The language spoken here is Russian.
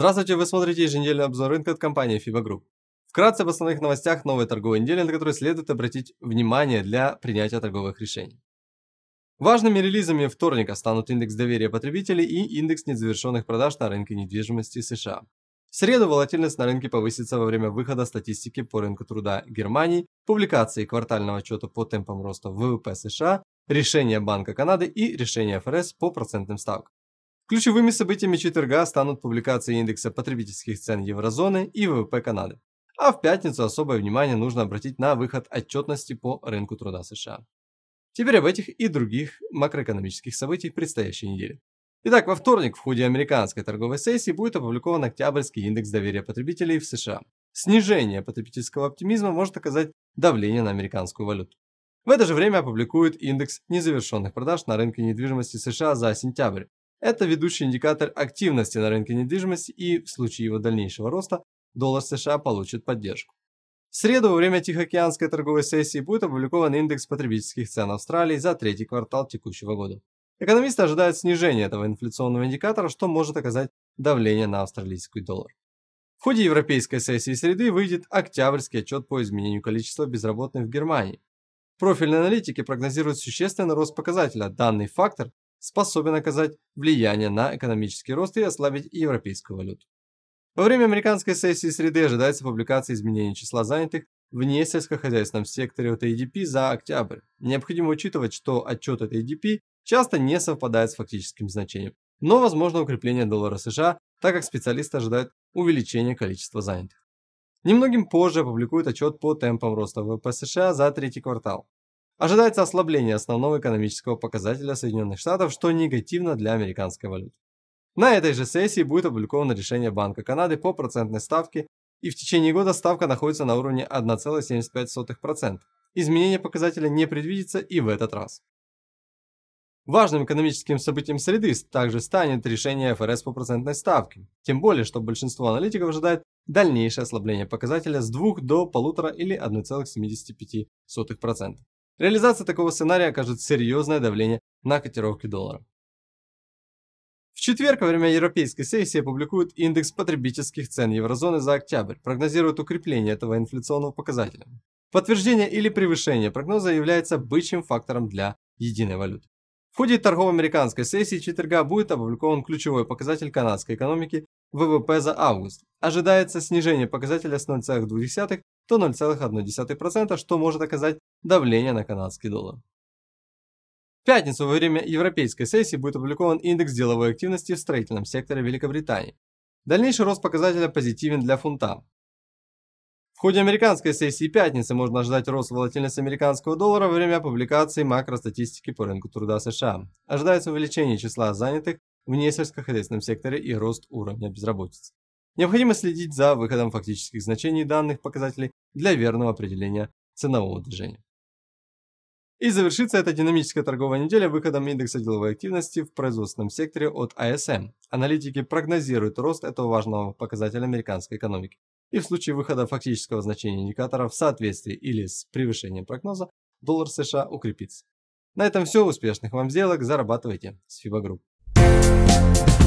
Здравствуйте, вы смотрите еженедельный обзор рынка от компании FIBA Group. Вкратце об основных новостях новой торговой недели, на которые следует обратить внимание для принятия торговых решений. Важными релизами вторника станут индекс доверия потребителей и индекс незавершенных продаж на рынке недвижимости США. В среду волатильность на рынке повысится во время выхода статистики по рынку труда Германии, публикации квартального отчета по темпам роста ВВП США, решения Банка Канады и решения ФРС по процентным ставкам. Ключевыми событиями четверга станут публикации индекса потребительских цен еврозоны и ВВП Канады. А в пятницу особое внимание нужно обратить на выход отчетности по рынку труда США. Теперь об этих и других макроэкономических событиях предстоящей недели. Итак, во вторник в ходе американской торговой сессии будет опубликован октябрьский индекс доверия потребителей в США. Снижение потребительского оптимизма может оказать давление на американскую валюту. В это же время опубликуют индекс незавершенных продаж на рынке недвижимости США за сентябрь, это ведущий индикатор активности на рынке недвижимости и, в случае его дальнейшего роста, доллар США получит поддержку. В среду во время Тихоокеанской торговой сессии будет опубликован индекс потребительских цен Австралии за третий квартал текущего года. Экономисты ожидают снижения этого инфляционного индикатора, что может оказать давление на австралийский доллар. В ходе европейской сессии среды выйдет октябрьский отчет по изменению количества безработных в Германии. Профильные аналитики прогнозируют существенный рост показателя. Данный фактор способен оказать влияние на экономический рост и ослабить европейскую валюту. Во время американской сессии среды ожидается публикация изменений числа занятых вне сельскохозяйственном секторе от ADP за октябрь. Необходимо учитывать, что отчет от ADP часто не совпадает с фактическим значением, но возможно укрепление доллара США, так как специалисты ожидают увеличения количества занятых. Немногим позже опубликуют отчет по темпам роста ВВП США за третий квартал. Ожидается ослабление основного экономического показателя Соединенных Штатов, что негативно для американской валюты. На этой же сессии будет опубликовано решение Банка Канады по процентной ставке, и в течение года ставка находится на уровне 1,75%. Изменение показателя не предвидится и в этот раз. Важным экономическим событием среды также станет решение ФРС по процентной ставке, тем более, что большинство аналитиков ожидает дальнейшее ослабление показателя с 2 до 1,5 или 1,75%. Реализация такого сценария окажет серьезное давление на котировки доллара. В четверг во время европейской сессии публикуют индекс потребительских цен еврозоны за октябрь, прогнозируют укрепление этого инфляционного показателя. Подтверждение или превышение прогноза является бычьим фактором для единой валюты. В ходе торгово-американской сессии четверга будет опубликован ключевой показатель канадской экономики ВВП за август. Ожидается снижение показателя с 0,2 то 0,1%, что может оказать давление на канадский доллар. В пятницу во время европейской сессии будет опубликован индекс деловой активности в строительном секторе Великобритании. Дальнейший рост показателя позитивен для фунта. В ходе американской сессии пятницы можно ожидать рост волатильности американского доллара во время публикации макростатистики по рынку труда США. Ожидается увеличение числа занятых в несельскохозяйственном секторе и рост уровня безработицы. Необходимо следить за выходом фактических значений данных показателей для верного определения ценового движения. И завершится эта динамическая торговая неделя выходом индекса деловой активности в производственном секторе от ISM. А Аналитики прогнозируют рост этого важного показателя американской экономики. И в случае выхода фактического значения индикатора в соответствии или с превышением прогноза, доллар США укрепится. На этом все. Успешных вам сделок. Зарабатывайте с FIBA Group.